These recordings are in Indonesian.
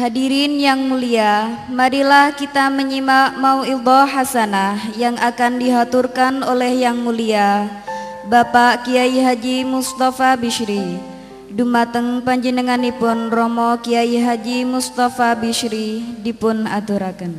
Hadirin yang mulia, marilah kita menyimak mauidhah hasanah yang akan dihaturkan oleh yang mulia Bapak Kiai Haji Mustafa Bishri. Dumateng panjenenganipun Romo Kiai Haji Mustafa Bishri dipun aturakan.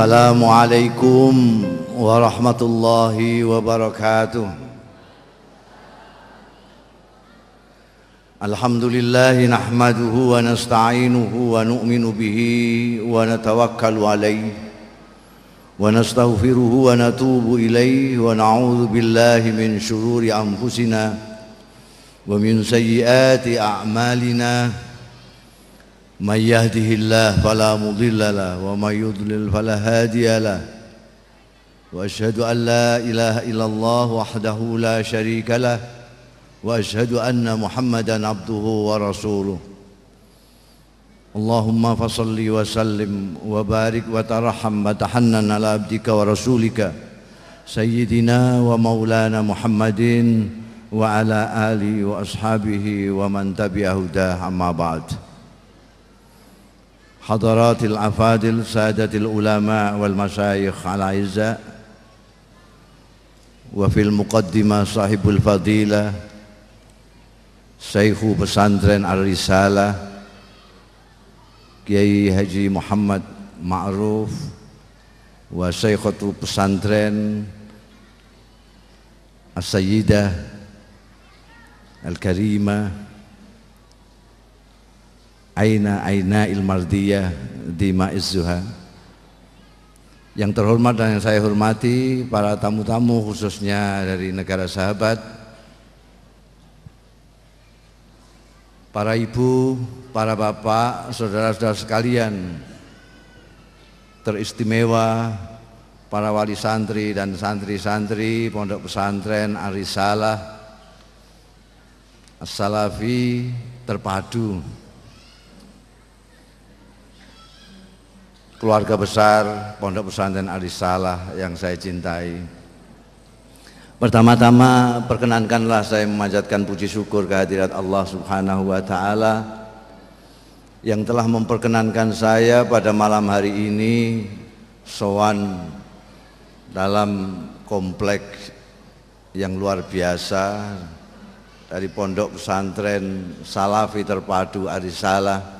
السلام عليكم ورحمة الله وبركاته الحمد لله نحمده ونستعينه ونؤمن به ونتوكل عليه ونستغفره ونتوب إليه ونعوذ بالله من شرور أنفسنا ومن سيئات أعمالنا من يهده الله فلا مضل له ومن يضلل فلا هادي له واشهد ان لا اله الا الله وحده لا شريك له واشهد ان محمدا عبده ورسوله اللهم فصل وسلم وبارك وترحم وتحنن على عبدك ورسولك سيدنا ومولانا محمد وعلى اله واصحابه ومن تبع هداه اما بعد حضرات الافاضل ساده العلماء والمشايخ الاعزاء وفي المقدمه صاحب الفضيله شيخ بسندرن الرساله كي هجي محمد معروف وشيخة بساندرين السيده الكريمه aina aina ilmardiyah di ma'izzuha yang terhormat dan yang saya hormati para tamu-tamu khususnya dari negara sahabat para ibu, para bapak, saudara-saudara sekalian teristimewa para wali santri dan santri-santri pondok pesantren Arisalah As-Salafi terpadu keluarga besar Pondok Pesantren Alisalah yang saya cintai. Pertama-tama perkenankanlah saya memanjatkan puji syukur kehadirat Allah Subhanahu wa taala yang telah memperkenankan saya pada malam hari ini sowan dalam kompleks yang luar biasa dari pondok pesantren Salafi terpadu Arisalah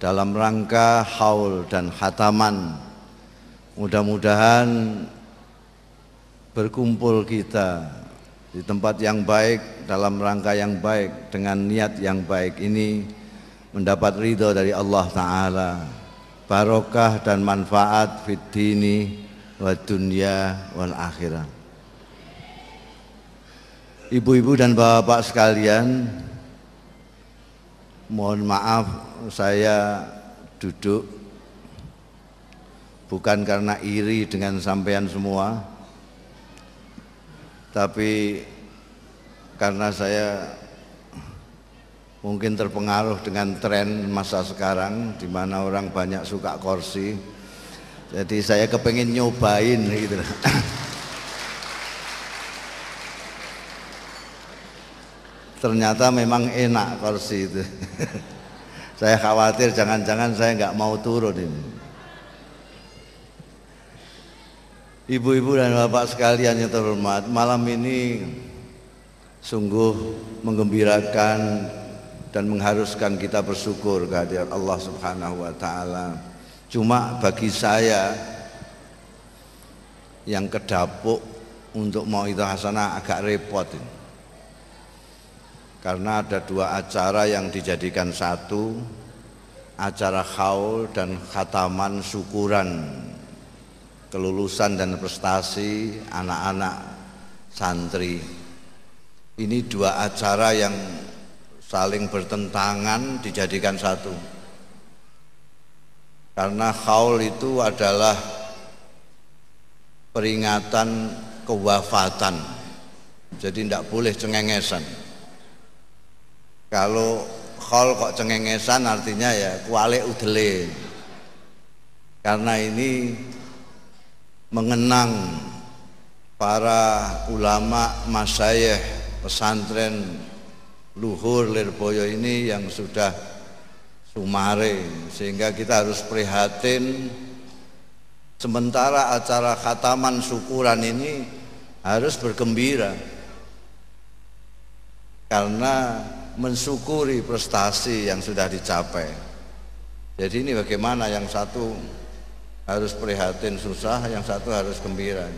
dalam rangka haul dan hataman. Mudah-mudahan berkumpul kita di tempat yang baik dalam rangka yang baik dengan niat yang baik ini mendapat ridho dari Allah Ta'ala barokah dan manfaat fitni dini wa dunia wal akhirah ibu-ibu dan bapak sekalian mohon maaf saya duduk bukan karena iri dengan sampean semua tapi karena saya mungkin terpengaruh dengan tren masa sekarang di mana orang banyak suka kursi jadi saya kepengen nyobain gitu ternyata memang enak kursi itu saya khawatir jangan-jangan saya nggak mau turun ini. Ibu-ibu dan bapak sekalian yang terhormat, malam ini sungguh menggembirakan dan mengharuskan kita bersyukur kehadiran Allah Subhanahu wa taala. Cuma bagi saya yang kedapuk untuk mau itu hasanah agak repot ini karena ada dua acara yang dijadikan satu acara haul dan khataman syukuran kelulusan dan prestasi anak-anak santri ini dua acara yang saling bertentangan dijadikan satu karena haul itu adalah peringatan kewafatan jadi tidak boleh cengengesan kalau khol kok cengengesan artinya ya kuale udele karena ini mengenang para ulama masayih pesantren luhur lirboyo ini yang sudah sumare sehingga kita harus prihatin sementara acara khataman syukuran ini harus bergembira karena mensyukuri prestasi yang sudah dicapai. Jadi ini bagaimana yang satu harus prihatin susah, yang satu harus gembira.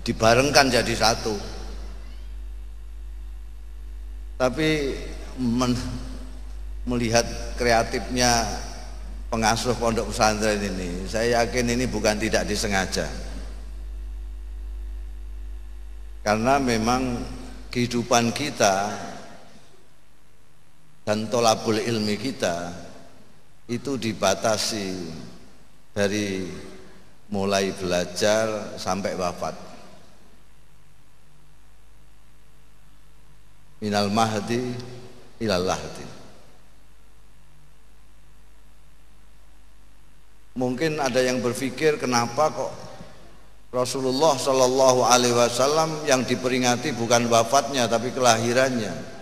Dibarengkan jadi satu. Tapi men, melihat kreatifnya pengasuh pondok pesantren ini, saya yakin ini bukan tidak disengaja. Karena memang kehidupan kita dan tolabul ilmi kita itu dibatasi dari mulai belajar sampai wafat minal mahdi ilal lahdi mungkin ada yang berpikir kenapa kok Rasulullah Shallallahu Alaihi Wasallam yang diperingati bukan wafatnya tapi kelahirannya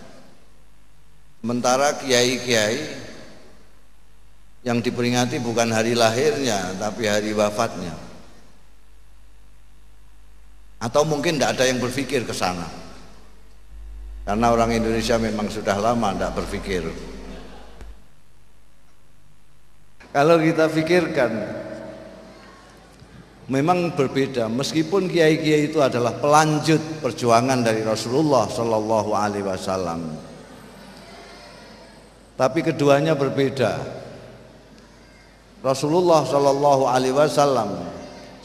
Sementara kiai-kiai yang diperingati bukan hari lahirnya tapi hari wafatnya. Atau mungkin tidak ada yang berpikir ke sana. Karena orang Indonesia memang sudah lama tidak berpikir. Kalau kita pikirkan memang berbeda meskipun kiai-kiai itu adalah pelanjut perjuangan dari Rasulullah Shallallahu alaihi wasallam tapi keduanya berbeda. Rasulullah Shallallahu Alaihi Wasallam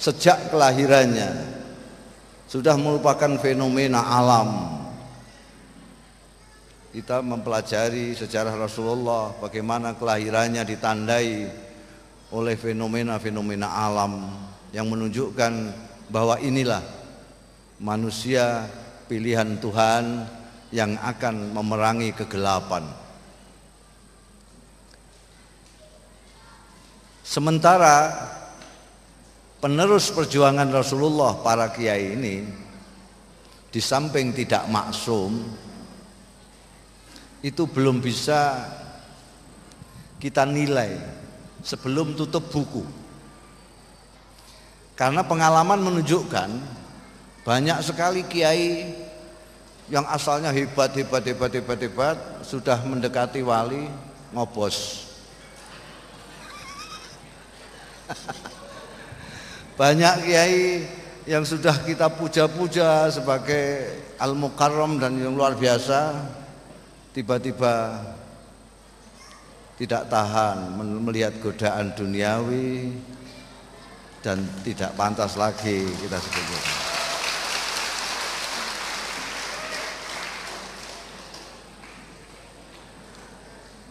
sejak kelahirannya sudah merupakan fenomena alam. Kita mempelajari sejarah Rasulullah bagaimana kelahirannya ditandai oleh fenomena-fenomena alam yang menunjukkan bahwa inilah manusia pilihan Tuhan yang akan memerangi kegelapan. Sementara penerus perjuangan Rasulullah para kiai ini di samping tidak maksum itu belum bisa kita nilai sebelum tutup buku. Karena pengalaman menunjukkan banyak sekali kiai yang asalnya hebat hebat hebat hebat hebat sudah mendekati wali ngobos Banyak kiai yang sudah kita puja-puja sebagai al-mukarram dan yang luar biasa tiba-tiba tidak tahan melihat godaan duniawi dan tidak pantas lagi kita sebut.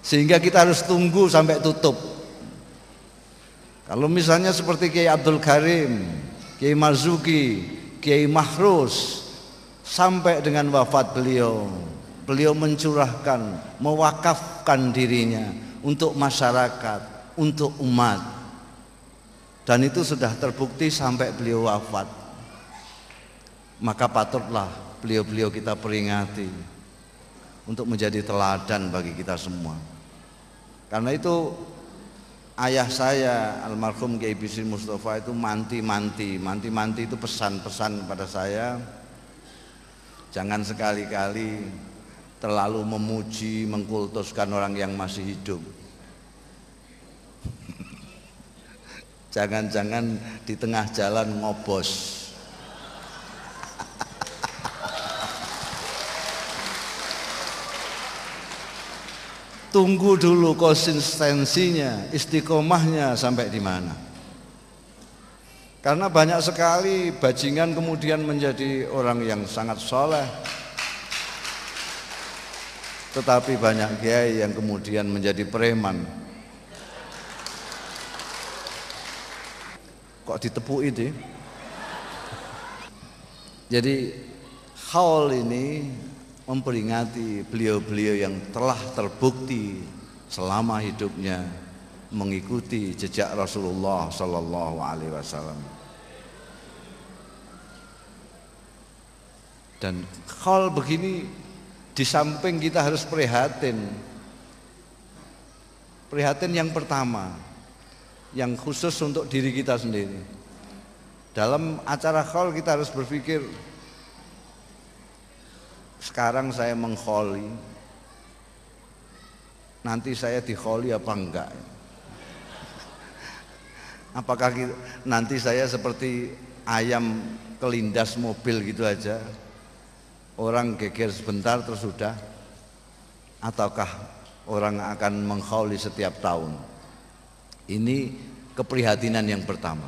Sehingga kita harus tunggu sampai tutup kalau misalnya seperti Kiai Abdul Karim, Kiai Marzuki, Kiai Mahrus sampai dengan wafat beliau, beliau mencurahkan, mewakafkan dirinya untuk masyarakat, untuk umat. Dan itu sudah terbukti sampai beliau wafat. Maka patutlah beliau-beliau kita peringati untuk menjadi teladan bagi kita semua. Karena itu ayah saya almarhum Kiai Bisri Mustafa itu manti-manti, manti-manti itu pesan-pesan kepada saya jangan sekali-kali terlalu memuji, mengkultuskan orang yang masih hidup. Jangan-jangan di tengah jalan ngobos. Tunggu dulu konsistensinya, istiqomahnya sampai di mana. Karena banyak sekali bajingan kemudian menjadi orang yang sangat soleh, tetapi banyak kiai yang kemudian menjadi preman. Kok ditepuk itu? Jadi haul ini memperingati beliau-beliau yang telah terbukti selama hidupnya mengikuti jejak Rasulullah Sallallahu Alaihi Wasallam. Dan kalau begini di samping kita harus prihatin. Prihatin yang pertama, yang khusus untuk diri kita sendiri. Dalam acara kal kita harus berpikir sekarang saya mengholi nanti saya diholi apa enggak apakah kita, nanti saya seperti ayam kelindas mobil gitu aja orang geger sebentar terus sudah ataukah orang akan mengholi setiap tahun ini keprihatinan yang pertama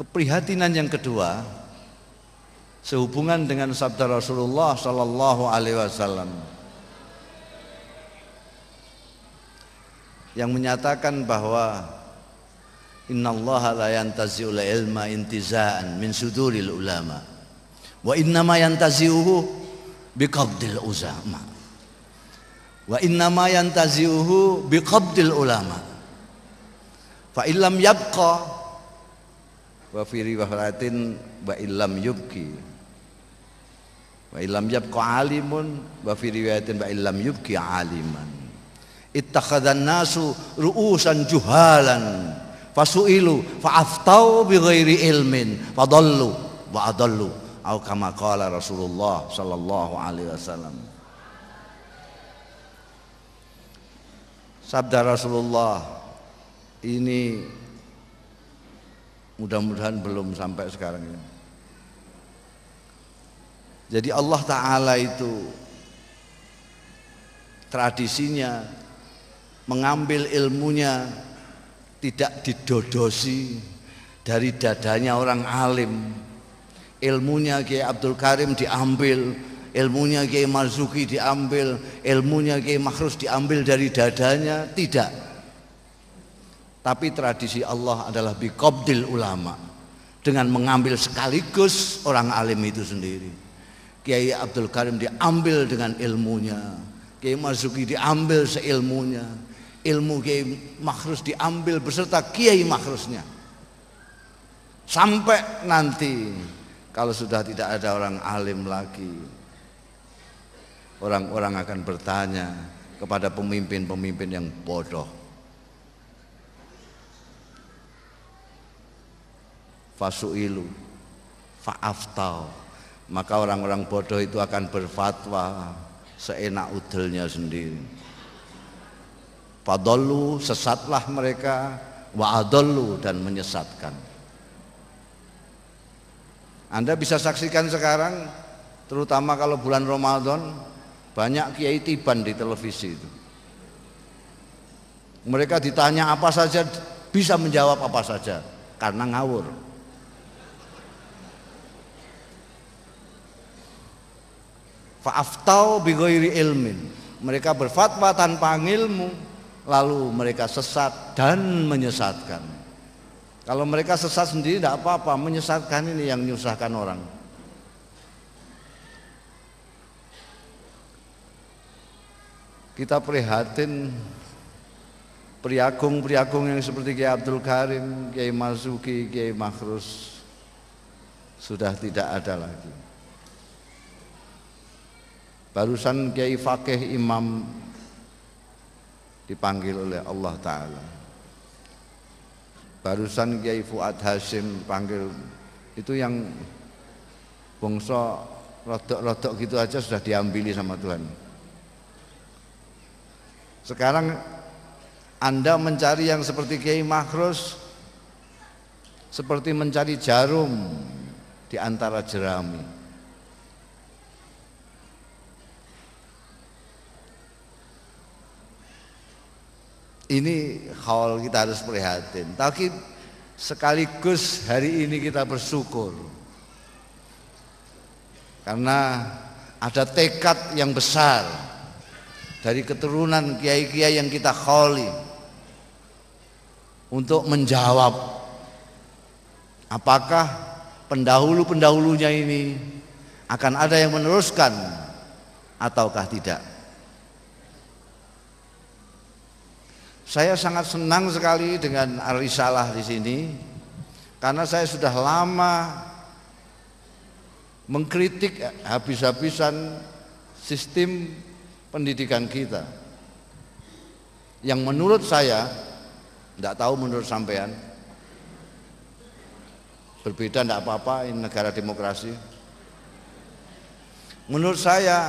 keprihatinan yang kedua sehubungan dengan sabda Rasulullah sallallahu alaihi wasallam yang menyatakan bahwa innallaha la yantazi'ul ilma intiza'an min suduril ulama wa inna ma yantazi'uhu biqabdil uzama wa inna ma yantazi'uhu biqabdil ulama fa illam yabqa wa fi riwayatin wa illam yubqi wa ilam yabqa alimun wa fi riwayatin wa ilam yubqi aliman ittakhadhan nasu ru'usan juhalan fasu'ilu fa'aftau bi ghairi ilmin fadallu wa adallu atau kama qala Rasulullah sallallahu alaihi wasallam sabda Rasulullah ini mudah-mudahan belum sampai sekarang ini jadi Allah Ta'ala itu tradisinya mengambil ilmunya tidak didodosi dari dadanya orang alim ilmunya Kiai Abdul Karim diambil ilmunya Kiai Marzuki diambil ilmunya Kiai Makhrus diambil dari dadanya tidak tapi tradisi Allah adalah biqabdil ulama dengan mengambil sekaligus orang alim itu sendiri Kiai Abdul Karim diambil dengan ilmunya Kiai Marzuki diambil seilmunya ilmu Kiai Makhrus diambil beserta Kiai Makhrusnya sampai nanti kalau sudah tidak ada orang alim lagi orang-orang akan bertanya kepada pemimpin-pemimpin yang bodoh fasuilu fa'aftau maka orang-orang bodoh itu akan berfatwa seenak udelnya sendiri padolu sesatlah mereka wa dan menyesatkan Anda bisa saksikan sekarang terutama kalau bulan Ramadan banyak kiai tiban di televisi itu mereka ditanya apa saja bisa menjawab apa saja karena ngawur Fa'aftau bighairi ilmin. Mereka berfatwa tanpa ilmu, lalu mereka sesat dan menyesatkan. Kalau mereka sesat sendiri tidak apa-apa, menyesatkan ini yang menyusahkan orang. Kita prihatin priagung-priagung yang seperti Kiai Abdul Karim, Kiai Mazuki, Kiai Makrus sudah tidak ada lagi. Barusan Kiai Fakih Imam dipanggil oleh Allah Ta'ala Barusan Kiai Fuad Hasim panggil Itu yang bongso rodok-rodok gitu aja sudah diambili sama Tuhan Sekarang Anda mencari yang seperti Kiai Makros Seperti mencari jarum di antara jerami ini hal kita harus prihatin. Tapi sekaligus hari ini kita bersyukur. Karena ada tekad yang besar dari keturunan kiai-kiai yang kita kholi untuk menjawab apakah pendahulu-pendahulunya ini akan ada yang meneruskan ataukah tidak. Saya sangat senang sekali dengan Arisalah di sini karena saya sudah lama mengkritik habis-habisan sistem pendidikan kita. Yang menurut saya tidak tahu menurut sampean berbeda tidak apa-apa ini negara demokrasi. Menurut saya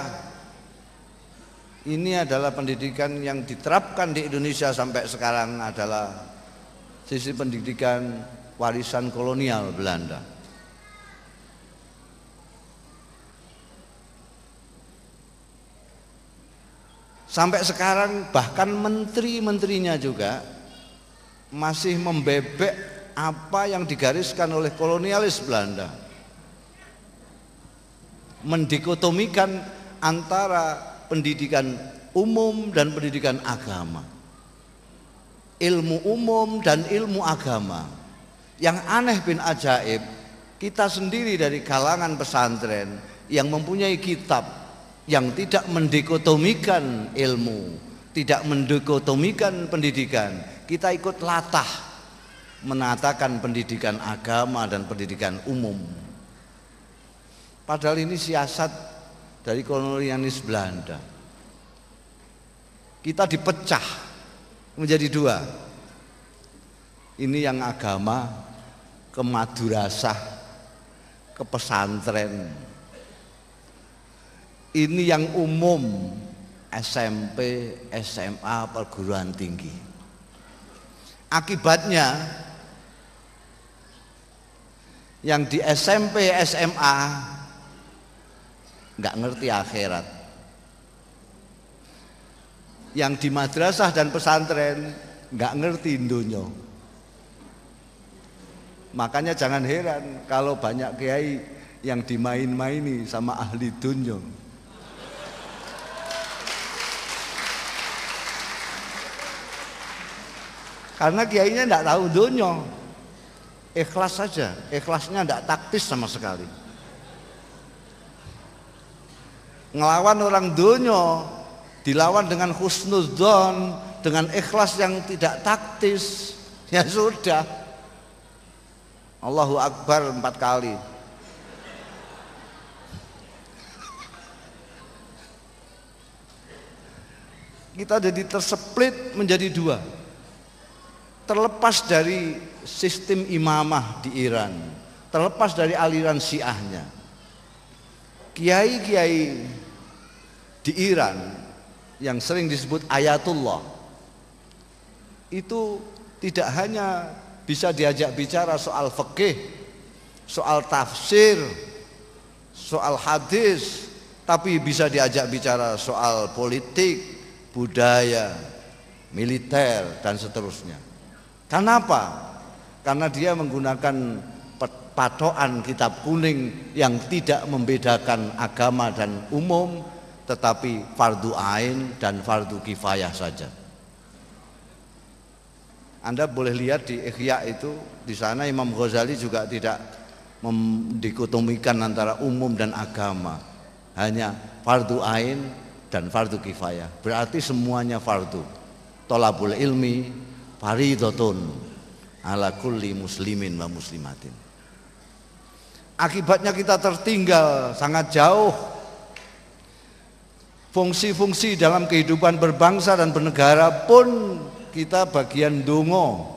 ini adalah pendidikan yang diterapkan di Indonesia sampai sekarang adalah sisi pendidikan warisan kolonial Belanda. Sampai sekarang bahkan menteri-menterinya juga masih membebek apa yang digariskan oleh kolonialis Belanda. Mendikotomikan antara pendidikan umum dan pendidikan agama. Ilmu umum dan ilmu agama. Yang aneh bin ajaib, kita sendiri dari kalangan pesantren yang mempunyai kitab yang tidak mendikotomikan ilmu, tidak mendikotomikan pendidikan. Kita ikut latah menatakan pendidikan agama dan pendidikan umum. Padahal ini siasat dari kolonialis Belanda. Kita dipecah menjadi dua. Ini yang agama kemadurasah ke pesantren. Ini yang umum SMP, SMA, perguruan tinggi. Akibatnya yang di SMP, SMA nggak ngerti akhirat yang di madrasah dan pesantren nggak ngerti indonya. makanya jangan heran kalau banyak kiai yang dimain-maini sama ahli dunia karena kiainya tidak tahu dunia ikhlas saja ikhlasnya tidak taktis sama sekali ngelawan orang dunia dilawan dengan husnudzon dengan ikhlas yang tidak taktis ya sudah Allahu Akbar empat kali kita jadi terseplit menjadi dua terlepas dari sistem imamah di Iran terlepas dari aliran syiahnya kiai-kiai di Iran yang sering disebut ayatullah itu tidak hanya bisa diajak bicara soal fikih, soal tafsir, soal hadis, tapi bisa diajak bicara soal politik, budaya, militer dan seterusnya. Kenapa? Karena dia menggunakan patokan kitab kuning yang tidak membedakan agama dan umum tetapi fardu ain dan fardu kifayah saja. Anda boleh lihat di Ikhya itu di sana Imam Ghazali juga tidak dikotomikan antara umum dan agama. Hanya fardu ain dan fardu kifayah. Berarti semuanya fardu. Tolabul ilmi faridotun ala kulli muslimin wa muslimatin. Akibatnya kita tertinggal sangat jauh fungsi-fungsi dalam kehidupan berbangsa dan bernegara pun kita bagian dungo.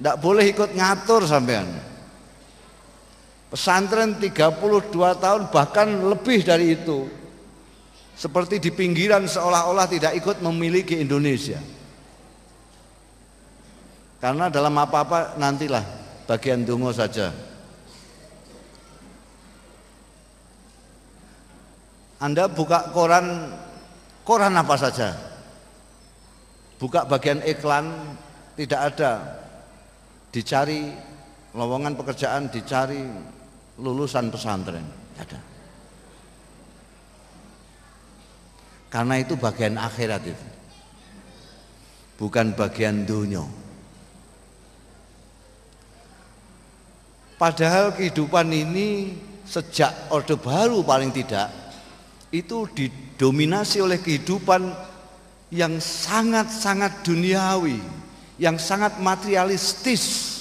Tidak boleh ikut ngatur sampean. Pesantren 32 tahun bahkan lebih dari itu. Seperti di pinggiran seolah-olah tidak ikut memiliki Indonesia. Karena dalam apa-apa nantilah bagian dungo saja. Anda buka koran koran apa saja. Buka bagian iklan tidak ada. Dicari lowongan pekerjaan, dicari lulusan pesantren. Ada. Karena itu bagian akhirat itu. Bukan bagian dunia. Padahal kehidupan ini sejak Orde Baru paling tidak itu didominasi oleh kehidupan yang sangat-sangat duniawi, yang sangat materialistis.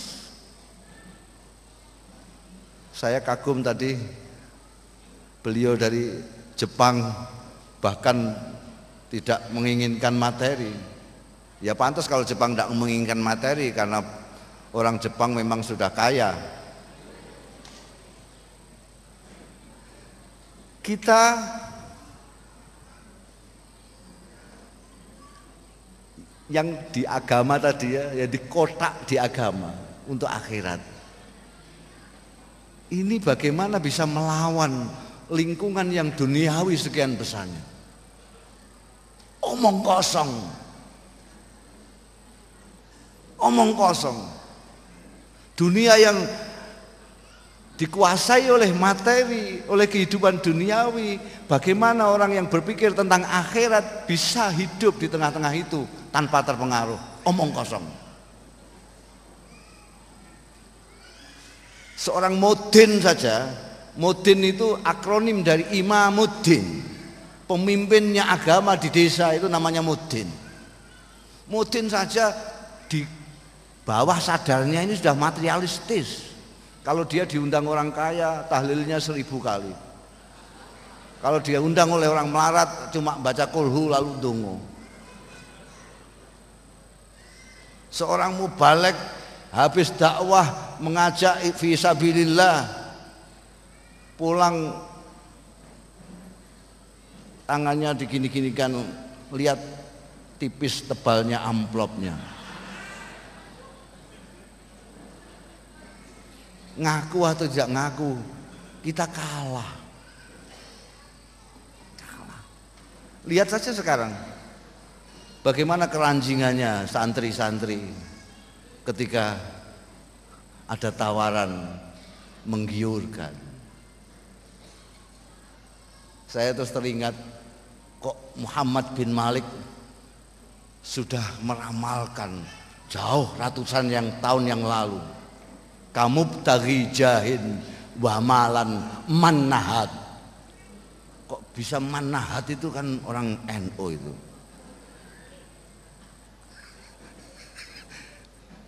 Saya kagum tadi beliau dari Jepang bahkan tidak menginginkan materi. Ya pantas kalau Jepang tidak menginginkan materi karena orang Jepang memang sudah kaya. Kita yang di agama tadi ya, yang di kotak di agama untuk akhirat. Ini bagaimana bisa melawan lingkungan yang duniawi sekian besarnya. Omong kosong. Omong kosong. Dunia yang dikuasai oleh materi, oleh kehidupan duniawi. Bagaimana orang yang berpikir tentang akhirat bisa hidup di tengah-tengah itu? tanpa terpengaruh omong kosong seorang modin saja modin itu akronim dari imam imamuddin pemimpinnya agama di desa itu namanya modin modin saja di bawah sadarnya ini sudah materialistis kalau dia diundang orang kaya tahlilnya seribu kali kalau dia undang oleh orang melarat cuma baca kulhu lalu dungu Seorang mubalek habis dakwah mengajak visabilillah pulang tangannya digini-ginikan lihat tipis tebalnya amplopnya ngaku atau tidak ngaku kita kalah kalah lihat saja sekarang Bagaimana keranjingannya santri-santri ketika ada tawaran menggiurkan. Saya terus teringat kok Muhammad bin Malik sudah meramalkan jauh ratusan yang tahun yang lalu. Kamu tagi jahin wamalan manahat. Kok bisa manahat itu kan orang NO itu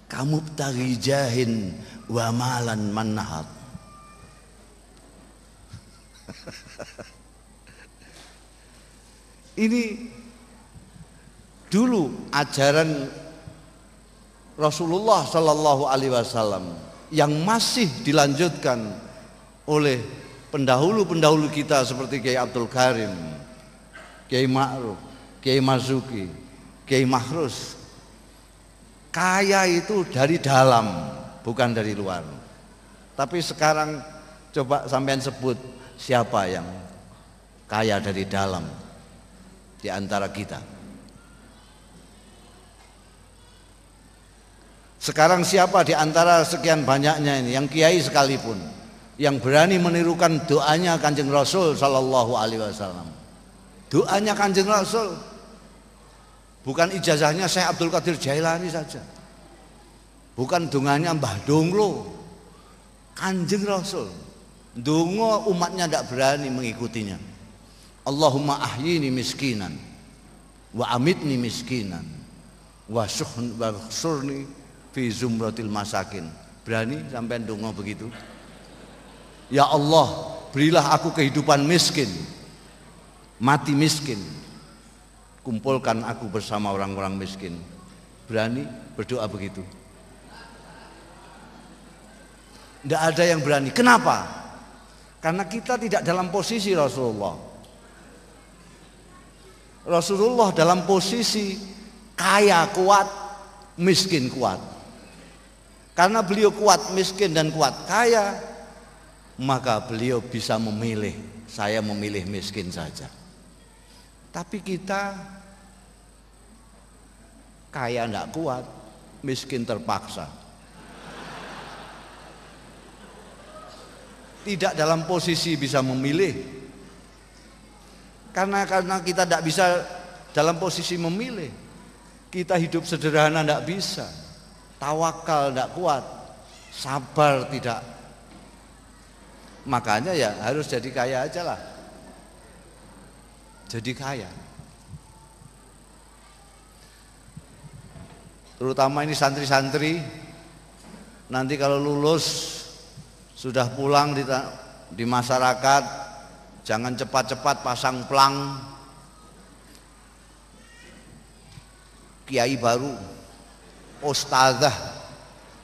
kamu tari jahin wa malan manhat ini dulu ajaran Rasulullah Shallallahu Alaihi Wasallam yang masih dilanjutkan oleh pendahulu-pendahulu kita seperti Kiai Abdul Karim, Kiai Ma'ruf, Kiai Mazuki, Kiai Mahrus, Kaya itu dari dalam, bukan dari luar. Tapi sekarang coba sampean sebut siapa yang kaya dari dalam di antara kita. Sekarang siapa di antara sekian banyaknya ini yang kiai sekalipun yang berani menirukan doanya Kanjeng Rasul sallallahu alaihi wasallam. Doanya Kanjeng Rasul Bukan ijazahnya Syekh Abdul Qadir Jailani saja. Bukan dunganya Mbah Donglo. Kanjeng Rasul. Dungo umatnya tidak berani mengikutinya. Allahumma ahyini miskinan. Wa amitni miskinan. Wa surni fi zumratil masakin. Berani sampai dungo begitu? Ya Allah, berilah aku kehidupan miskin. Mati miskin kumpulkan aku bersama orang-orang miskin. Berani berdoa begitu. Tidak ada yang berani. Kenapa? Karena kita tidak dalam posisi Rasulullah. Rasulullah dalam posisi kaya kuat, miskin kuat. Karena beliau kuat, miskin dan kuat kaya, maka beliau bisa memilih. Saya memilih miskin saja. Tapi kita kaya ndak kuat miskin terpaksa tidak dalam posisi bisa memilih karena karena kita tidak bisa dalam posisi memilih kita hidup sederhana tidak bisa tawakal tidak kuat sabar tidak makanya ya harus jadi kaya aja lah jadi kaya terutama ini santri-santri nanti kalau lulus sudah pulang di, di masyarakat jangan cepat-cepat pasang pelang kiai baru ustazah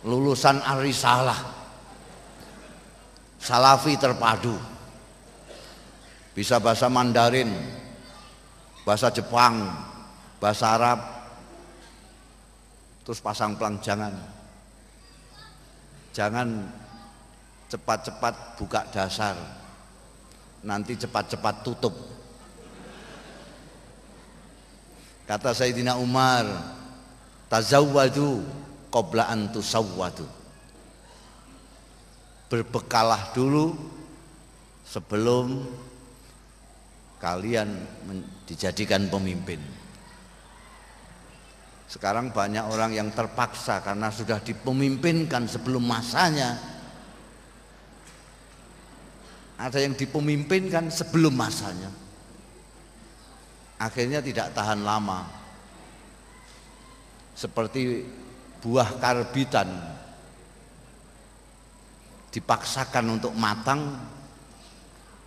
lulusan arisalah salafi terpadu bisa bahasa Mandarin bahasa Jepang bahasa Arab terus pasang pelang jangan jangan cepat-cepat buka dasar nanti cepat-cepat tutup kata Sayyidina Umar tazawwadu qabla tusawwadu berbekalah dulu sebelum kalian dijadikan pemimpin sekarang banyak orang yang terpaksa karena sudah dipemimpinkan sebelum masanya. Ada yang dipemimpinkan sebelum masanya. Akhirnya tidak tahan lama. Seperti buah karbitan dipaksakan untuk matang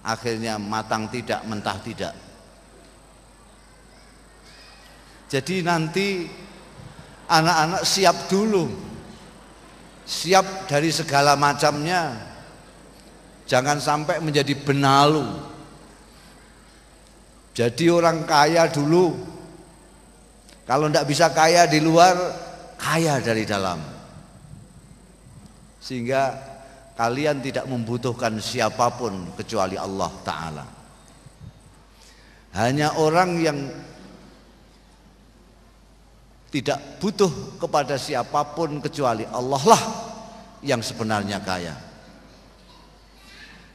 akhirnya matang tidak mentah tidak jadi nanti anak-anak siap dulu. Siap dari segala macamnya. Jangan sampai menjadi benalu. Jadi orang kaya dulu. Kalau tidak bisa kaya di luar, kaya dari dalam. Sehingga kalian tidak membutuhkan siapapun kecuali Allah Ta'ala. Hanya orang yang tidak butuh kepada siapapun kecuali Allah lah yang sebenarnya kaya.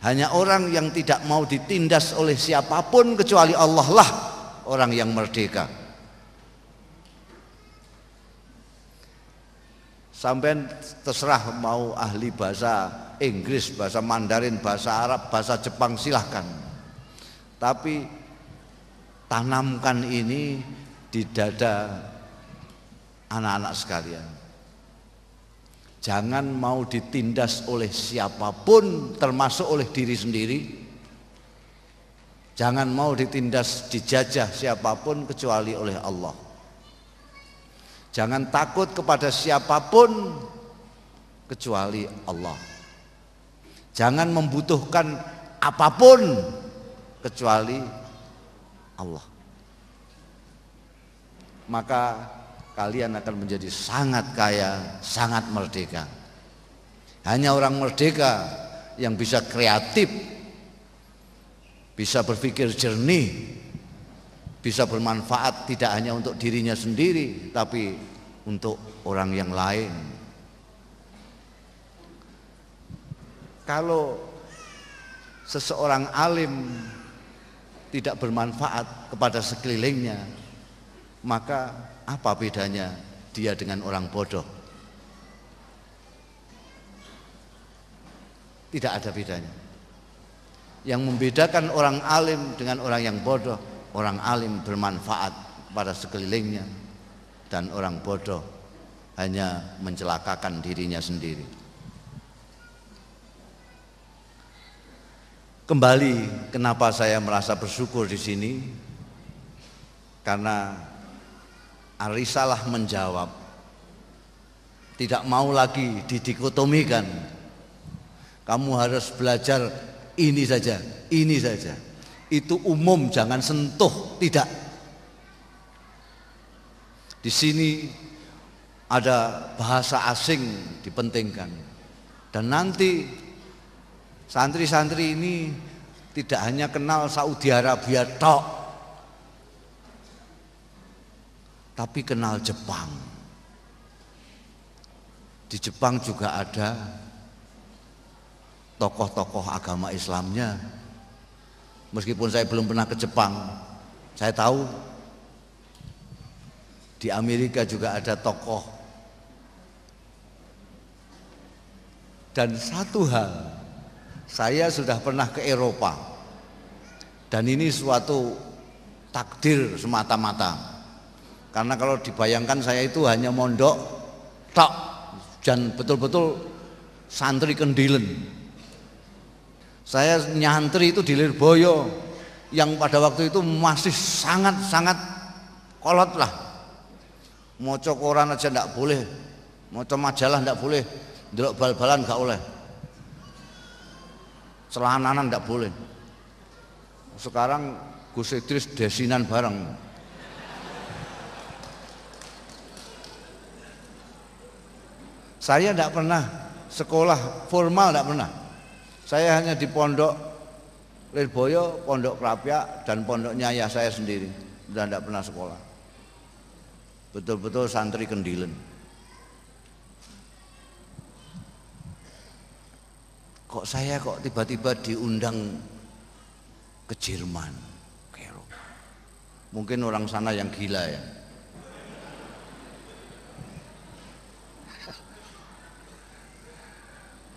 Hanya orang yang tidak mau ditindas oleh siapapun kecuali Allah lah orang yang merdeka. Sampai terserah mau ahli bahasa Inggris, bahasa Mandarin, bahasa Arab, bahasa Jepang silahkan. Tapi tanamkan ini di dada anak-anak sekalian. Jangan mau ditindas oleh siapapun termasuk oleh diri sendiri. Jangan mau ditindas, dijajah siapapun kecuali oleh Allah. Jangan takut kepada siapapun kecuali Allah. Jangan membutuhkan apapun kecuali Allah. Maka kalian akan menjadi sangat kaya, sangat merdeka. Hanya orang merdeka yang bisa kreatif, bisa berpikir jernih, bisa bermanfaat tidak hanya untuk dirinya sendiri, tapi untuk orang yang lain. Kalau seseorang alim tidak bermanfaat kepada sekelilingnya, maka apa bedanya dia dengan orang bodoh? Tidak ada bedanya. Yang membedakan orang alim dengan orang yang bodoh, orang alim bermanfaat pada sekelilingnya dan orang bodoh hanya mencelakakan dirinya sendiri. Kembali kenapa saya merasa bersyukur di sini? Karena Arisalah menjawab tidak mau lagi didikotomikan kamu harus belajar ini saja ini saja itu umum jangan sentuh tidak di sini ada bahasa asing dipentingkan dan nanti santri-santri ini tidak hanya kenal Saudi Arabia tok tapi kenal Jepang. Di Jepang juga ada tokoh-tokoh agama Islamnya. Meskipun saya belum pernah ke Jepang, saya tahu di Amerika juga ada tokoh. Dan satu hal, saya sudah pernah ke Eropa. Dan ini suatu takdir semata-mata. Karena kalau dibayangkan saya itu hanya mondok tok dan betul-betul santri kendilen. Saya nyantri itu di Lirboyo yang pada waktu itu masih sangat-sangat kolot lah. Moco koran aja ndak boleh, moco majalah ndak boleh, ndelok bal-balan gak boleh, Celananan ndak boleh. Sekarang Gus Idris desinan bareng. Saya tidak pernah sekolah formal tidak pernah. Saya hanya di pondok Lirboyo, pondok Krapia dan pondoknya ayah saya sendiri. Dan tidak pernah sekolah. Betul-betul santri kendilen. Kok saya kok tiba-tiba diundang ke Jerman, Mungkin orang sana yang gila ya.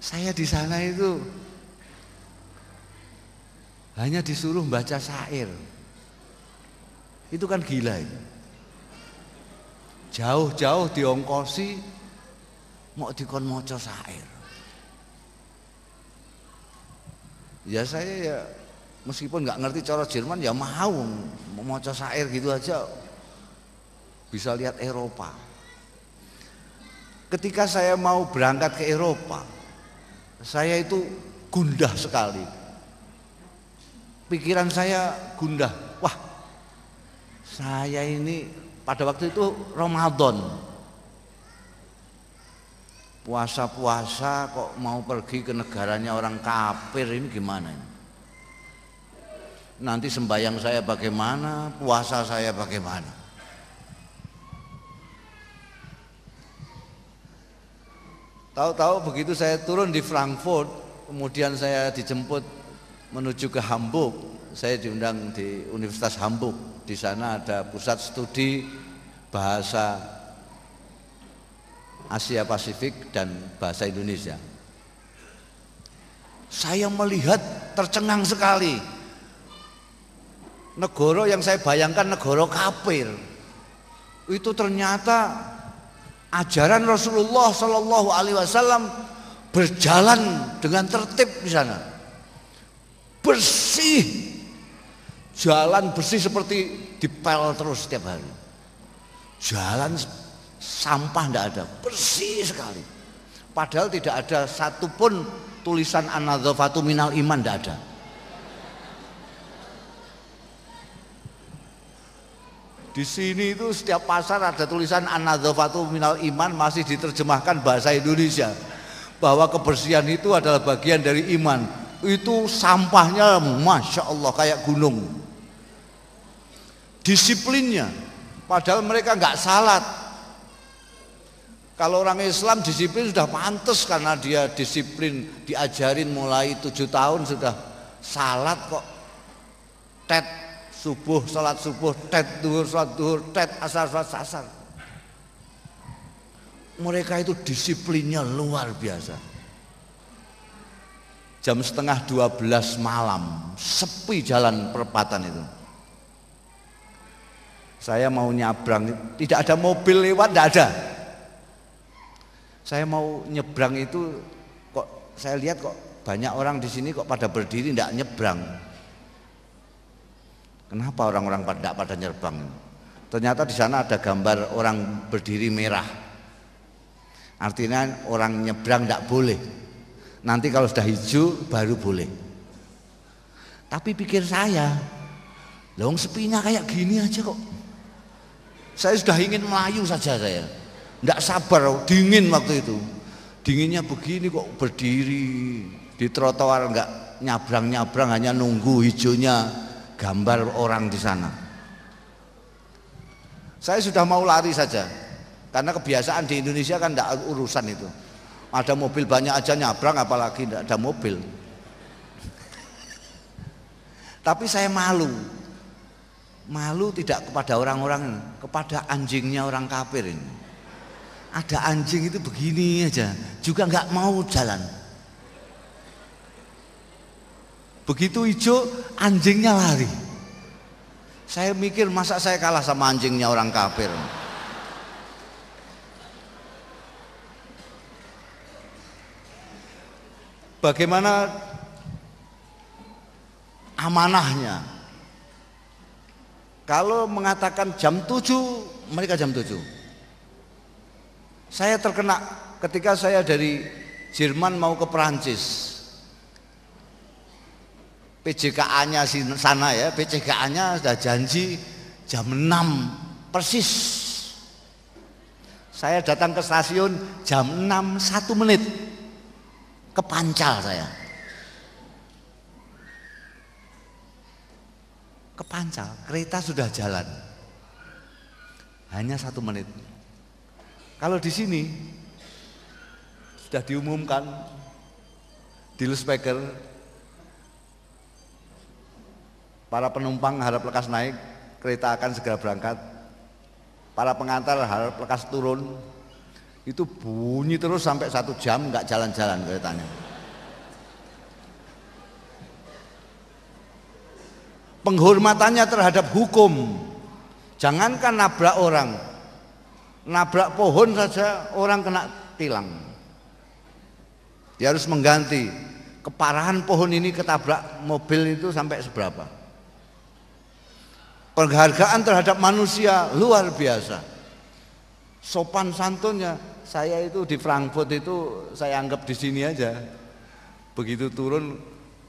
Saya di sana itu hanya disuruh baca syair. Itu kan gila ya. Jauh-jauh diongkosi mau dikon moco syair. Ya saya ya meskipun nggak ngerti cara Jerman ya mau moco sair syair gitu aja bisa lihat Eropa. Ketika saya mau berangkat ke Eropa, saya itu gundah sekali. Pikiran saya gundah. Wah, saya ini pada waktu itu Ramadan. Puasa-puasa kok mau pergi ke negaranya orang kafir ini gimana ini? Nanti sembahyang saya bagaimana, puasa saya bagaimana? Tahu-tahu begitu saya turun di Frankfurt, kemudian saya dijemput menuju ke Hamburg. Saya diundang di Universitas Hamburg. Di sana ada pusat studi bahasa Asia Pasifik dan bahasa Indonesia. Saya melihat tercengang sekali. Negoro yang saya bayangkan negoro kafir. Itu ternyata ajaran Rasulullah Shallallahu Alaihi Wasallam berjalan dengan tertib di sana, bersih, jalan bersih seperti dipel terus setiap hari, jalan sampah tidak ada, bersih sekali. Padahal tidak ada satupun tulisan anadzafatu minal iman tidak ada. Di sini itu setiap pasar ada tulisan anadzafatu minal iman masih diterjemahkan bahasa Indonesia bahwa kebersihan itu adalah bagian dari iman. Itu sampahnya masya Allah kayak gunung. Disiplinnya, padahal mereka nggak salat. Kalau orang Islam disiplin sudah pantas karena dia disiplin diajarin mulai tujuh tahun sudah salat kok. Tet Subuh salat subuh, tet duhur salat duhur, tet asar salat asar. Mereka itu disiplinnya luar biasa. Jam setengah dua belas malam, sepi jalan perempatan itu. Saya mau nyabrang, tidak ada mobil lewat, tidak ada. Saya mau nyebrang itu kok saya lihat kok banyak orang di sini kok pada berdiri tidak nyebrang. Kenapa orang-orang pada -orang pada nyerbang? Ternyata di sana ada gambar orang berdiri merah. Artinya orang nyebrang tidak boleh. Nanti kalau sudah hijau baru boleh. Tapi pikir saya, long sepinya kayak gini aja kok. Saya sudah ingin melayu saja saya. Tidak sabar, dingin waktu itu. Dinginnya begini kok berdiri di trotoar nggak nyabrang-nyabrang hanya nunggu hijaunya gambar orang di sana. Saya sudah mau lari saja, karena kebiasaan di Indonesia kan tidak urusan itu. Ada mobil banyak aja nyabrang, apalagi tidak ada mobil. Tapi saya malu, malu tidak kepada orang-orang, kepada anjingnya orang kafir ini. Ada anjing itu begini aja, juga nggak mau jalan Begitu hijau, anjingnya lari. Saya mikir masa saya kalah sama anjingnya orang kafir. Bagaimana amanahnya? Kalau mengatakan jam 7, mereka jam 7. Saya terkena ketika saya dari Jerman mau ke Perancis PJKA-nya sana ya, PJKA-nya sudah janji jam 6 persis. Saya datang ke stasiun jam 6 satu menit. ke Kepancal saya. Kepancal, kereta sudah jalan. Hanya satu menit. Kalau di sini sudah diumumkan di speaker Para penumpang harap lekas naik, kereta akan segera berangkat. Para pengantar harap lekas turun. Itu bunyi terus sampai satu jam nggak jalan-jalan keretanya. Penghormatannya terhadap hukum. Jangankan nabrak orang, nabrak pohon saja orang kena tilang. Dia harus mengganti keparahan pohon ini ketabrak mobil itu sampai seberapa penghargaan terhadap manusia luar biasa. Sopan santunnya, saya itu di Frankfurt itu saya anggap di sini aja. Begitu turun,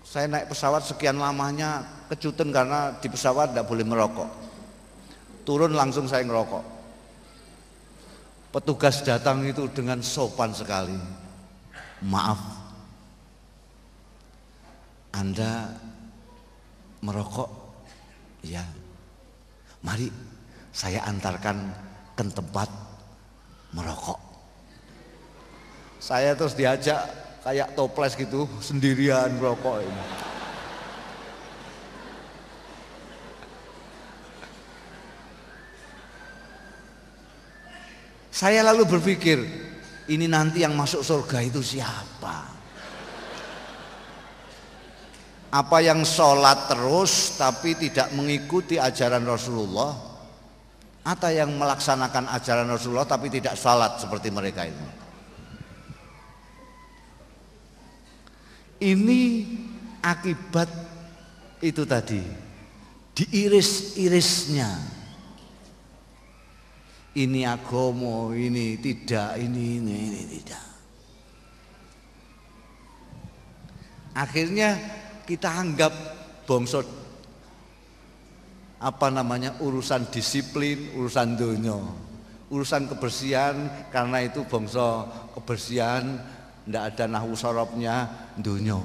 saya naik pesawat sekian lamanya kecuten karena di pesawat tidak boleh merokok. Turun langsung saya ngerokok. Petugas datang itu dengan sopan sekali. Maaf, Anda merokok? Ya, Mari saya antarkan ke tempat merokok. Saya terus diajak kayak toples gitu sendirian merokok ini. Saya lalu berpikir, ini nanti yang masuk surga itu siapa? apa yang sholat terus tapi tidak mengikuti ajaran Rasulullah atau yang melaksanakan ajaran Rasulullah tapi tidak sholat seperti mereka ini ini akibat itu tadi diiris-irisnya ini agomo ini tidak ini ini, ini tidak akhirnya kita anggap bongso apa namanya urusan disiplin, urusan dunia, urusan kebersihan karena itu bongso kebersihan ndak ada nahu sorobnya dunia.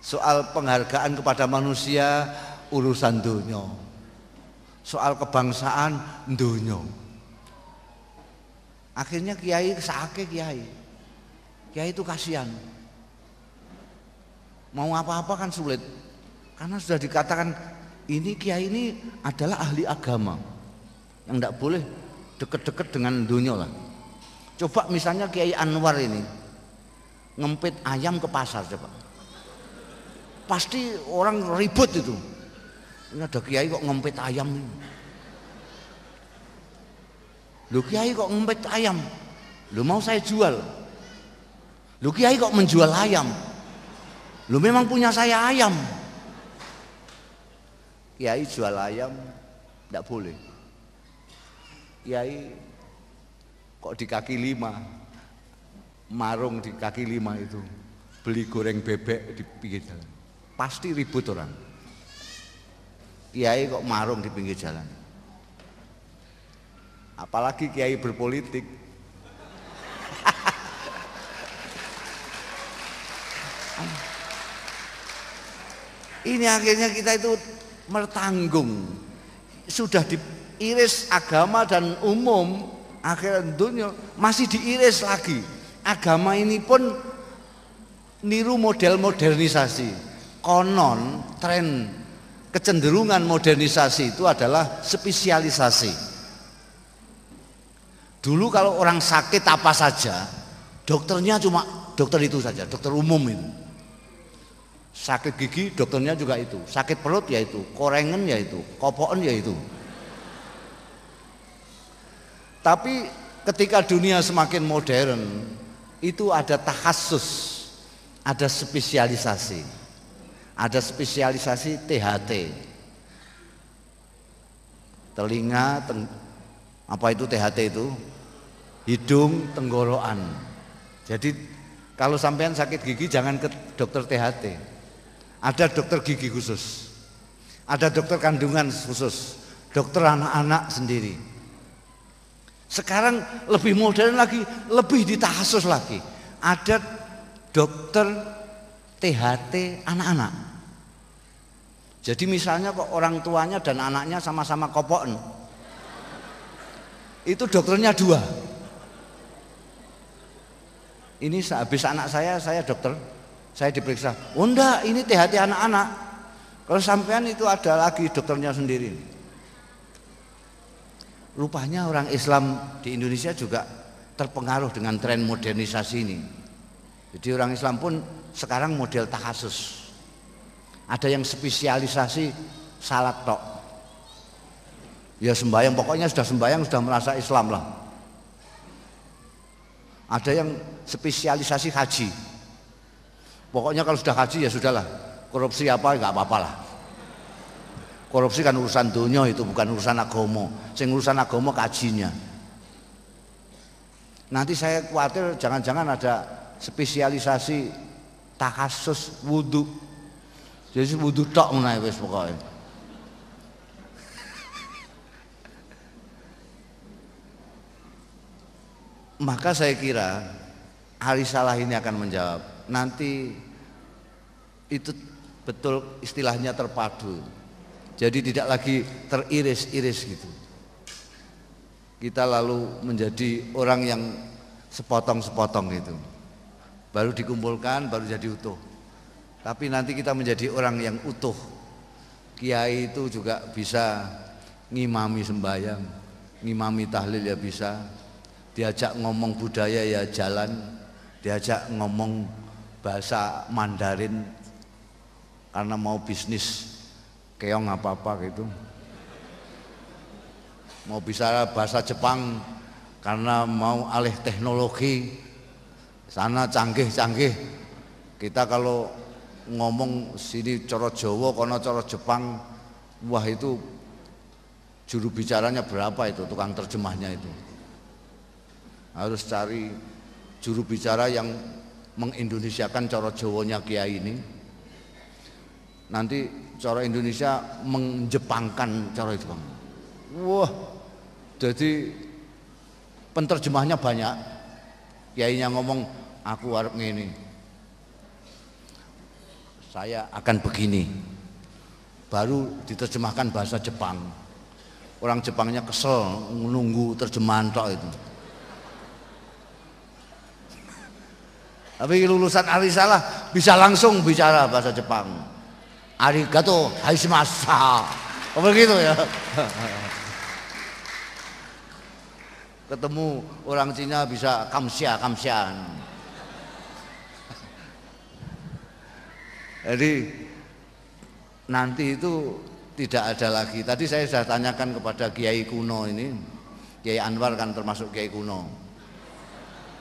Soal penghargaan kepada manusia urusan dunia. Soal kebangsaan dunia. Akhirnya kiai sakit kiai. Kiai itu kasihan. Mau apa-apa kan sulit. Karena sudah dikatakan ini kiai ini adalah ahli agama. Yang tidak boleh deket-deket dengan dunia lah. Coba misalnya Kiai Anwar ini ngempit ayam ke pasar coba. Pasti orang ribut itu. Ini ada kiai kok ngempit ayam. ini Lu kiai kok ngempit ayam? Lu mau saya jual? Lu kiai kok menjual ayam? Lu memang punya saya ayam. Kiai jual ayam tidak boleh. Kiai kok di kaki lima, marung di kaki lima itu beli goreng bebek di pinggir jalan. Pasti ribut orang. Kiai kok marung di pinggir jalan. Apalagi kiai berpolitik, Ini akhirnya kita itu mertanggung. Sudah diiris agama dan umum, akhirnya dunia masih diiris lagi. Agama ini pun niru model modernisasi. Konon tren kecenderungan modernisasi itu adalah spesialisasi. Dulu kalau orang sakit apa saja, dokternya cuma dokter itu saja, dokter umum itu. Sakit gigi dokternya juga itu, sakit perut ya itu, korengan ya itu, kopoan ya itu. Tapi ketika dunia semakin modern, itu ada tahasus, ada spesialisasi. Ada spesialisasi THT. Telinga teng, apa itu THT itu? Hidung, tenggorokan. Jadi kalau sampean sakit gigi jangan ke dokter THT. Ada dokter gigi khusus. Ada dokter kandungan khusus. Dokter anak-anak sendiri. Sekarang lebih modern lagi, lebih ditahasus lagi. Ada dokter THT anak-anak. Jadi misalnya kok orang tuanya dan anaknya sama-sama kopoen. Itu dokternya dua. Ini habis anak saya, saya dokter. Saya diperiksa. Oh enggak, ini THT anak-anak. Kalau sampean itu ada lagi dokternya sendiri. Rupanya orang Islam di Indonesia juga terpengaruh dengan tren modernisasi ini. Jadi orang Islam pun sekarang model tahasus. Ada yang spesialisasi salat tok. Ya sembahyang, pokoknya sudah sembahyang sudah merasa Islam lah. Ada yang spesialisasi haji Pokoknya kalau sudah haji ya sudahlah. Korupsi apa nggak apa-apa lah. Korupsi kan urusan dunia itu bukan urusan agomo sehingga urusan agomo kajinya. Nanti saya khawatir jangan-jangan ada spesialisasi takasus wudhu. Jadi wudhu tak menaik wis pokoknya. Maka saya kira hari salah ini akan menjawab nanti itu betul istilahnya terpadu. Jadi tidak lagi teriris-iris gitu. Kita lalu menjadi orang yang sepotong-sepotong itu, Baru dikumpulkan, baru jadi utuh. Tapi nanti kita menjadi orang yang utuh. Kiai itu juga bisa ngimami sembahyang, ngimami tahlil ya bisa. Diajak ngomong budaya ya jalan, diajak ngomong bahasa Mandarin karena mau bisnis keong apa-apa gitu mau bicara bahasa Jepang karena mau alih teknologi sana canggih-canggih kita kalau ngomong sini coro Jawa kono coro Jepang wah itu juru bicaranya berapa itu tukang terjemahnya itu harus cari juru bicara yang mengindonesiakan cara Jawanya kiai ini. Nanti cara Indonesia menjepangkan cara Jepang. Wah, jadi penterjemahnya banyak. yang ngomong, aku harap ngene. Saya akan begini. Baru diterjemahkan bahasa Jepang. Orang Jepangnya kesel menunggu terjemahan tok itu. Tapi lulusan Arisalah bisa langsung bicara bahasa Jepang. Arigato haishimasa. Oh begitu ya. Ketemu orang Cina bisa kamsia kamsian. Jadi nanti itu tidak ada lagi. Tadi saya sudah tanyakan kepada Kiai Kuno ini. Kiai Anwar kan termasuk Kiai Kuno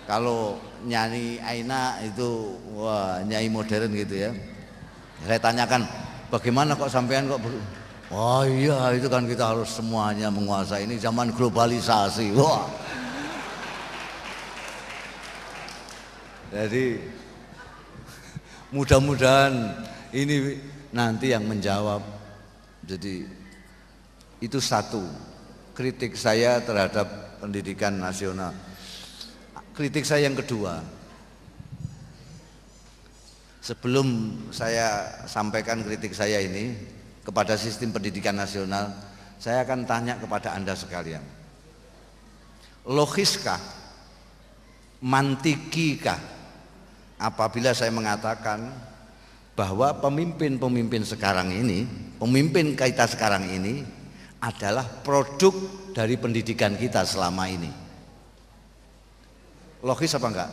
kalau nyanyi Aina itu wah nyanyi modern gitu ya saya tanyakan bagaimana kok sampean kok wah iya itu kan kita harus semuanya menguasai ini zaman globalisasi wah jadi mudah-mudahan ini nanti yang menjawab jadi itu satu kritik saya terhadap pendidikan nasional kritik saya yang kedua. Sebelum saya sampaikan kritik saya ini kepada sistem pendidikan nasional, saya akan tanya kepada Anda sekalian. Logiskah? Mantikikah? Apabila saya mengatakan bahwa pemimpin-pemimpin sekarang ini, pemimpin kita sekarang ini adalah produk dari pendidikan kita selama ini. Logis apa enggak?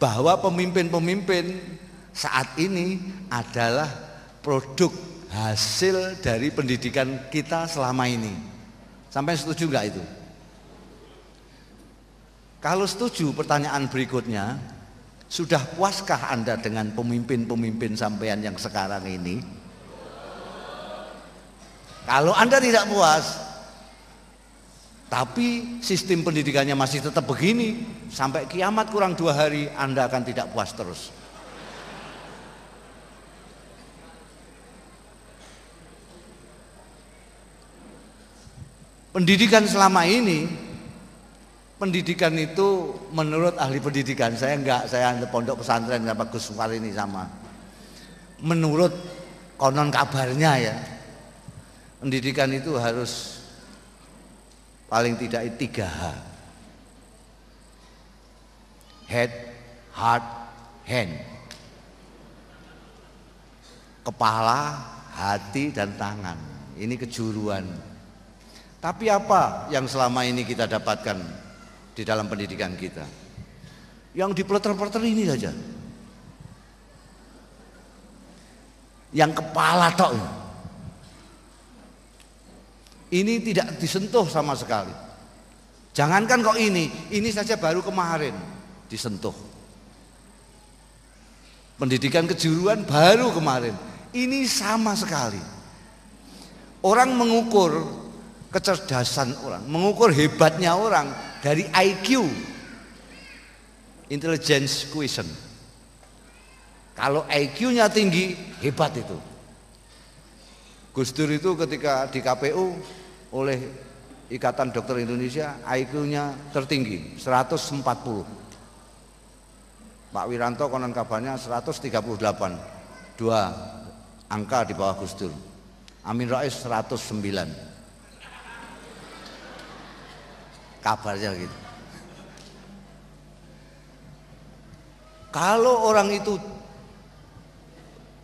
Bahwa pemimpin-pemimpin saat ini adalah produk hasil dari pendidikan kita selama ini. Sampai setuju enggak itu? Kalau setuju pertanyaan berikutnya, sudah puaskah Anda dengan pemimpin-pemimpin sampean yang sekarang ini? Kalau Anda tidak puas, tapi sistem pendidikannya masih tetap begini Sampai kiamat kurang dua hari Anda akan tidak puas terus Pendidikan selama ini Pendidikan itu menurut ahli pendidikan Saya enggak, saya pondok pesantren sama bagus sekali ini sama Menurut konon kabarnya ya Pendidikan itu harus paling tidak tiga H head heart hand kepala hati dan tangan ini kejuruan tapi apa yang selama ini kita dapatkan di dalam pendidikan kita yang dipelotor-pelotor ini saja yang kepala toh? Ini tidak disentuh sama sekali. Jangankan kok ini, ini saja baru kemarin disentuh. Pendidikan kejuruan baru kemarin. Ini sama sekali. Orang mengukur kecerdasan orang, mengukur hebatnya orang dari IQ. Intelligence quotient. Kalau IQ-nya tinggi, hebat itu. Gus Dur itu ketika di KPU oleh Ikatan Dokter Indonesia IQ-nya tertinggi 140. Pak Wiranto konon kabarnya 138. Dua angka di bawah Gus Dur. Amin Rais 109. Kabarnya gitu. Kalau orang itu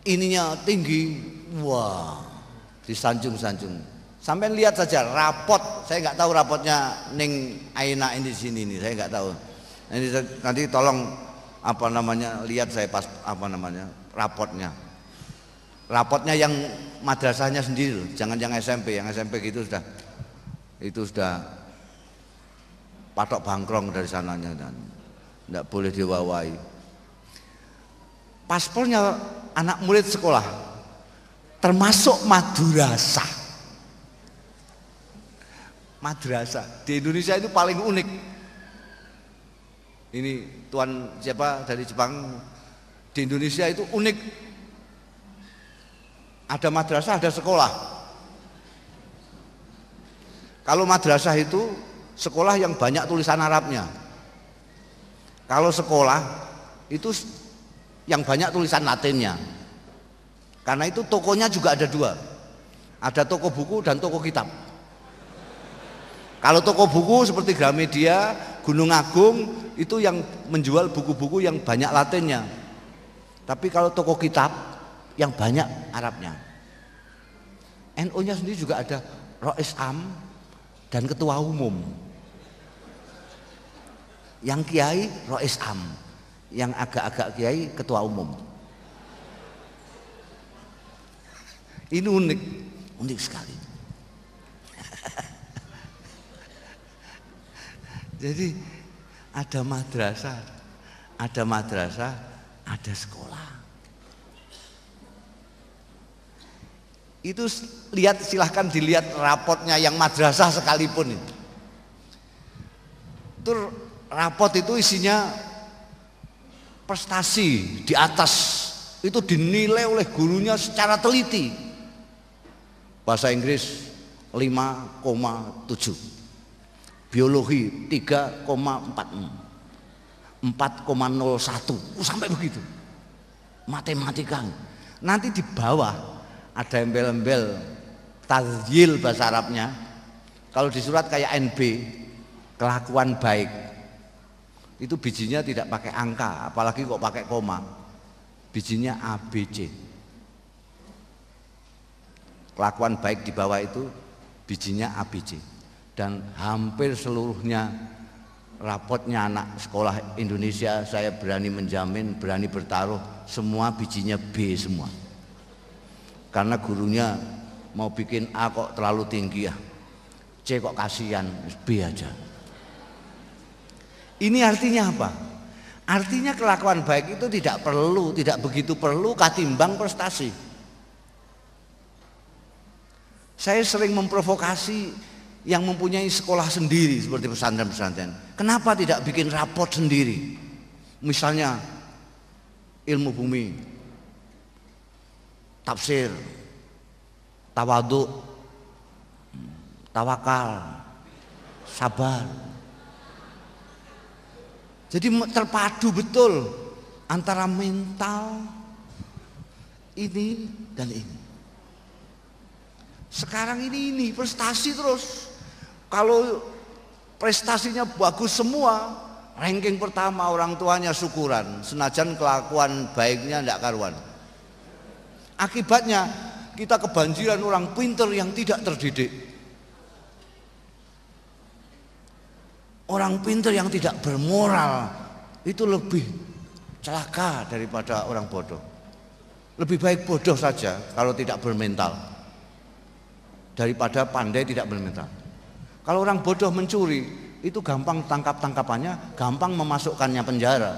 ininya tinggi, wah, disanjung-sanjung. Sampai lihat saja rapot, saya nggak tahu rapotnya Ning Aina ini di sini nih, saya nggak tahu. Nanti, nanti tolong apa namanya lihat saya pas apa namanya rapotnya. Rapotnya yang madrasahnya sendiri loh, jangan yang SMP, yang SMP gitu sudah itu sudah patok bangkrong dari sananya dan tidak boleh diwawai. Paspornya anak murid sekolah termasuk madrasah madrasah di Indonesia itu paling unik ini tuan siapa dari Jepang di Indonesia itu unik ada madrasah ada sekolah kalau madrasah itu sekolah yang banyak tulisan Arabnya kalau sekolah itu yang banyak tulisan Latinnya karena itu tokonya juga ada dua ada toko buku dan toko kitab kalau toko buku seperti Gramedia, Gunung Agung itu yang menjual buku-buku yang banyak Latinnya. Tapi kalau toko kitab yang banyak Arabnya. NU-nya sendiri juga ada Rois Am dan ketua umum. Yang kiai Rois Am, yang agak-agak kiai ketua umum. Ini unik, unik sekali. Jadi ada madrasah, ada madrasah, ada sekolah. Itu lihat silahkan dilihat rapotnya yang madrasah sekalipun itu. Itu rapot itu isinya prestasi di atas itu dinilai oleh gurunya secara teliti. Bahasa Inggris biologi 3,4 4,01 sampai begitu matematika nanti di bawah ada embel-embel tazil bahasa Arabnya kalau di surat kayak NB kelakuan baik itu bijinya tidak pakai angka apalagi kok pakai koma bijinya ABC kelakuan baik di bawah itu bijinya ABC dan hampir seluruhnya rapotnya anak sekolah Indonesia saya berani menjamin berani bertaruh semua bijinya B semua karena gurunya mau bikin A kok terlalu tinggi ya C kok kasihan B aja ini artinya apa artinya kelakuan baik itu tidak perlu tidak begitu perlu katimbang prestasi saya sering memprovokasi yang mempunyai sekolah sendiri seperti pesantren-pesantren. Kenapa tidak bikin rapot sendiri? Misalnya ilmu bumi, tafsir, tawaduk, tawakal, sabar. Jadi terpadu betul antara mental ini dan ini. Sekarang ini ini prestasi terus kalau prestasinya bagus semua, ranking pertama orang tuanya syukuran, senajan kelakuan baiknya tidak karuan. Akibatnya kita kebanjiran orang pinter yang tidak terdidik. Orang pinter yang tidak bermoral itu lebih celaka daripada orang bodoh. Lebih baik bodoh saja kalau tidak bermental daripada pandai tidak bermental. Kalau orang bodoh mencuri, itu gampang tangkap-tangkapannya, gampang memasukkannya penjara.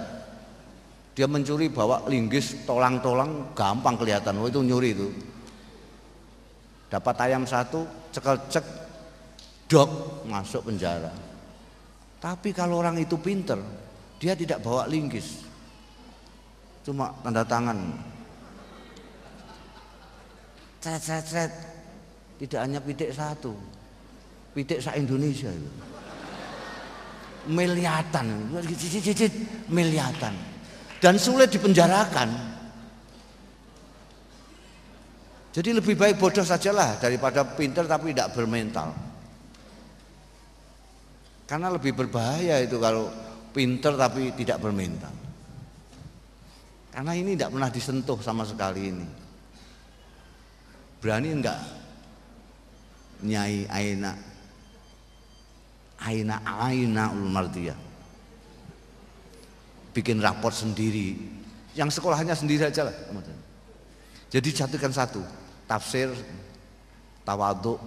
Dia mencuri bawa linggis, tolang-tolang, gampang kelihatan. Oh itu nyuri itu. Dapat ayam satu, cekel-cek, dok, masuk penjara. Tapi kalau orang itu pinter, dia tidak bawa linggis. Cuma tanda tangan. Cet, cet, cet. Tidak hanya pitik satu, pitik sak Indonesia itu miliatan miliatan dan sulit dipenjarakan jadi lebih baik bodoh sajalah daripada pinter tapi tidak bermental karena lebih berbahaya itu kalau pinter tapi tidak bermental karena ini tidak pernah disentuh sama sekali ini berani enggak nyai aina aina aina ulmardia bikin rapor sendiri yang sekolahnya sendiri aja lah jadi jatuhkan satu tafsir tawaduk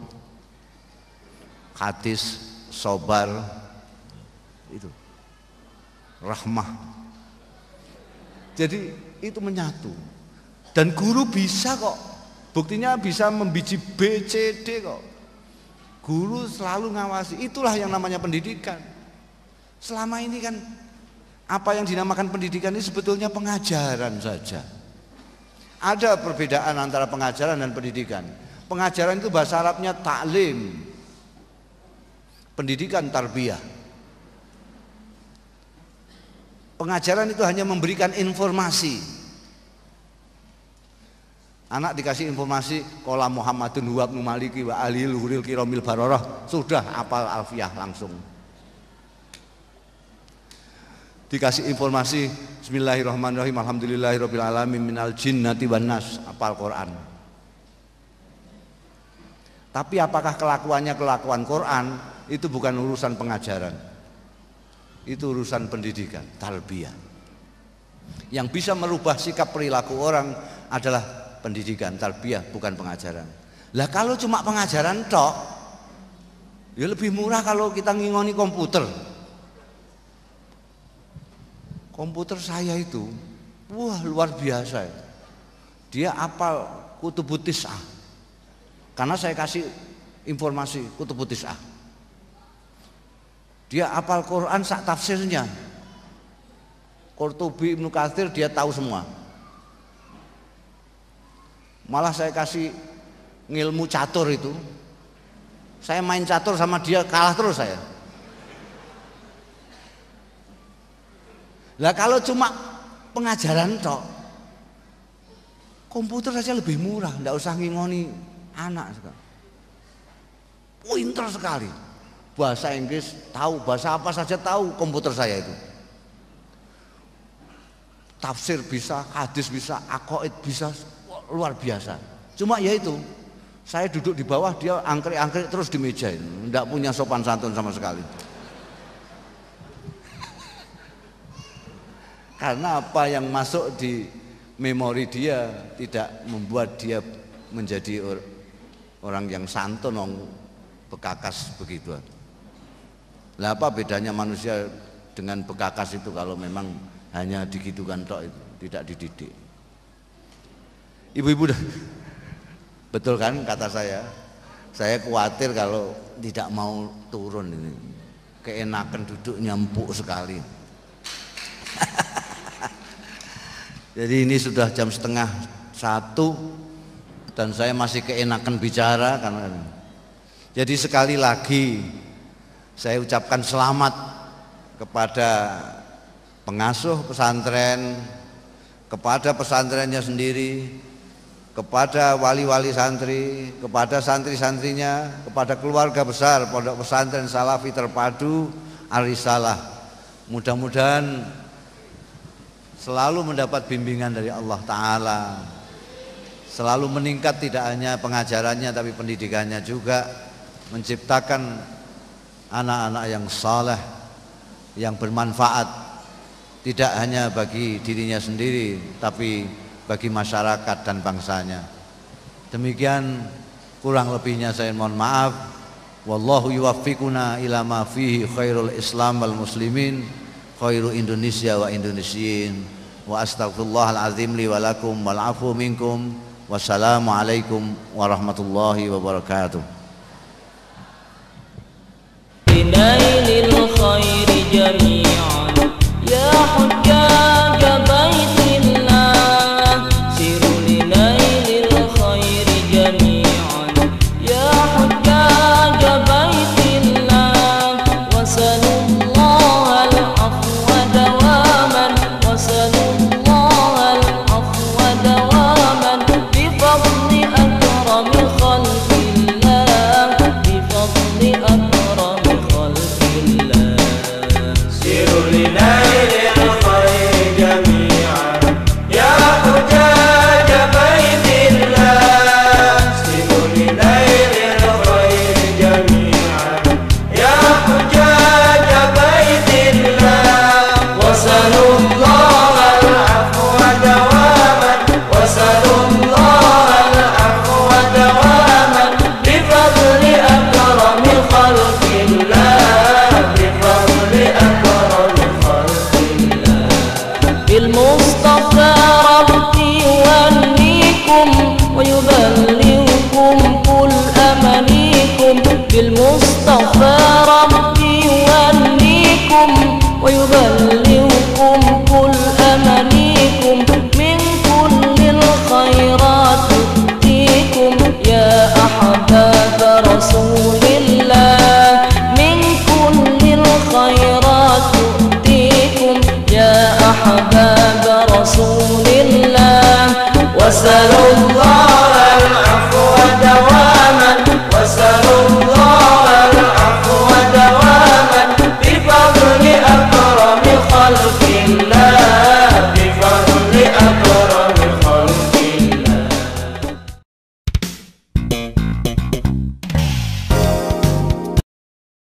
hadis sobar itu rahmah jadi itu menyatu dan guru bisa kok buktinya bisa membiji B C D kok Guru selalu ngawasi. Itulah yang namanya pendidikan. Selama ini kan apa yang dinamakan pendidikan ini sebetulnya pengajaran saja. Ada perbedaan antara pengajaran dan pendidikan. Pengajaran itu bahasa Arabnya taklim. Pendidikan tarbiyah. Pengajaran itu hanya memberikan informasi. Anak dikasih informasi kola Muhammadun Huwab Numaliki wa ahli Luhuril Kiromil Baroroh sudah apal alfiah langsung. Dikasih informasi Bismillahirrahmanirrahim Alhamdulillahirrahmanirrahim alamin minal jinnati wa nas apal Quran. Tapi apakah kelakuannya kelakuan Quran itu bukan urusan pengajaran. Itu urusan pendidikan, tarbiyah. Yang bisa merubah sikap perilaku orang adalah pendidikan tarbiyah bukan pengajaran lah kalau cuma pengajaran tok ya lebih murah kalau kita ngingoni komputer komputer saya itu wah luar biasa ya. dia apal kutubutis ah karena saya kasih informasi kutubutis ah dia apal Quran sak tafsirnya Qurtubi Ibnu Katsir dia tahu semua Malah saya kasih ngilmu catur itu. Saya main catur sama dia kalah terus saya. Lah kalau cuma pengajaran tok komputer saja lebih murah, ndak usah ngingoni anak sekarang. Pinter sekali. Bahasa Inggris tahu, bahasa apa saja tahu komputer saya itu tafsir bisa, hadis bisa, akoid bisa, luar biasa. Cuma ya itu, saya duduk di bawah dia angkrik-angkrik terus di meja ini, tidak punya sopan santun sama sekali. Karena apa yang masuk di memori dia tidak membuat dia menjadi orang yang santun, orang bekakas begitu. Lah apa bedanya manusia dengan bekakas itu kalau memang hanya digitukan tok itu, tidak dididik. Ibu-ibu dah. Betul kan kata saya? Saya khawatir kalau tidak mau turun ini. Keenakan duduk nyampuk sekali. Jadi ini sudah jam setengah satu dan saya masih keenakan bicara karena jadi sekali lagi saya ucapkan selamat kepada pengasuh pesantren, kepada pesantrennya sendiri, kepada wali-wali santri, kepada santri-santrinya, kepada keluarga besar Pondok Pesantren Salafi Terpadu Arisalah. Mudah-mudahan selalu mendapat bimbingan dari Allah taala. Selalu meningkat tidak hanya pengajarannya tapi pendidikannya juga menciptakan anak-anak yang saleh, yang bermanfaat tidak hanya bagi dirinya sendiri tapi bagi masyarakat dan bangsanya. Demikian kurang lebihnya saya mohon maaf. Wallahu yuwaffiquna ila ma fihi khairul Islam wal muslimin khairu Indonesia wa Indonesiin. Wa astaghfirullahal azim li wa lakum wal afu minkum. Wassalamualaikum warahmatullahi wabarakatuh. بنيل khairi jamian ya حجاج